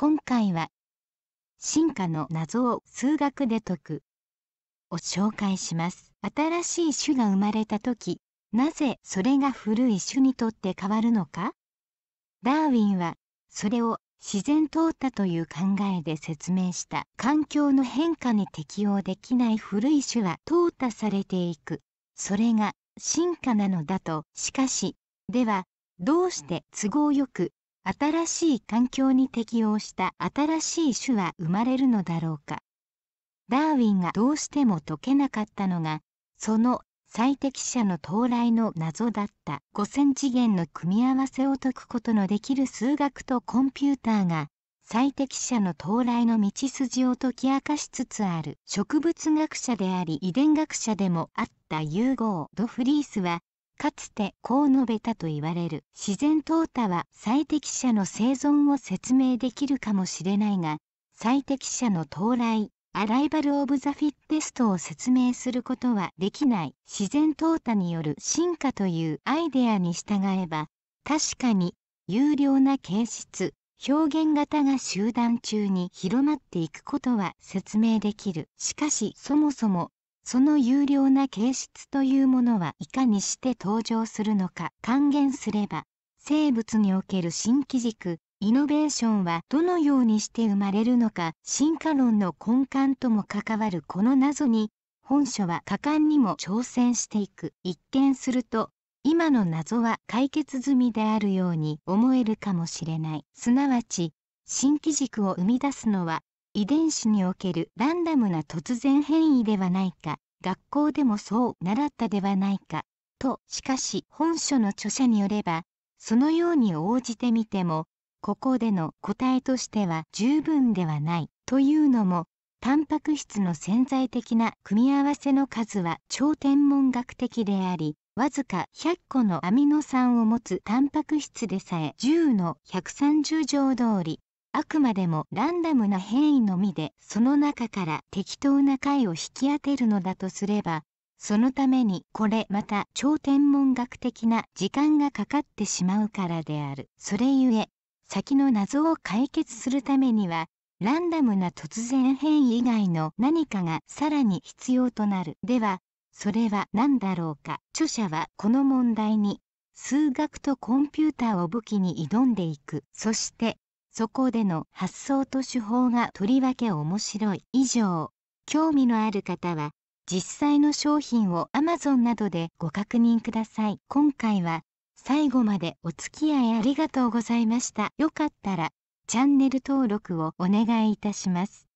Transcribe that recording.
今回は進化の謎を数学で解くを紹介します新しい種が生まれた時なぜそれが古い種にとって変わるのかダーウィンはそれを自然淘汰という考えで説明した環境の変化に適応できない古い種は淘汰されていくそれが進化なのだとしかしではどうして都合よく新しい環境に適応した新しい種は生まれるのだろうか。ダーウィンがどうしても解けなかったのが、その最適者の到来の謎だった5000次元の組み合わせを解くことのできる数学とコンピューターが最適者の到来の道筋を解き明かしつつある植物学者であり遺伝学者でもあった融合ド・フリースはかつてこう述べたと言われる自然淘汰は最適者の生存を説明できるかもしれないが最適者の到来アライバル・オブ・ザ・フィッテストを説明することはできない自然淘汰による進化というアイデアに従えば確かに有料な形質表現型が集団中に広まっていくことは説明できるしかしそもそもその有料な形質というものはいかにして登場するのか還元すれば生物における新機軸イノベーションはどのようにして生まれるのか進化論の根幹とも関わるこの謎に本書は果敢にも挑戦していく一見すると今の謎は解決済みであるように思えるかもしれないすなわち新機軸を生み出すのは遺伝子におけるランダムな突然変異ではないか学校でもそう習ったではないかとしかし本書の著者によればそのように応じてみてもここでの答えとしては十分ではないというのもタンパク質の潜在的な組み合わせの数は超天文学的でありわずか100個のアミノ酸を持つタンパク質でさえ10の130乗通りあくまでもランダムな変異のみでその中から適当な解を引き当てるのだとすればそのためにこれまた超天文学的な時間がかかってしまうからであるそれゆえ先の謎を解決するためにはランダムな突然変異以外の何かがさらに必要となるではそれは何だろうか著者はこの問題に数学とコンピューターを武器に挑んでいくそしてそこでの発想と手法がとりわけ面白い以上興味のある方は実際の商品を Amazon などでご確認ください今回は最後までお付き合いありがとうございましたよかったらチャンネル登録をお願いいたします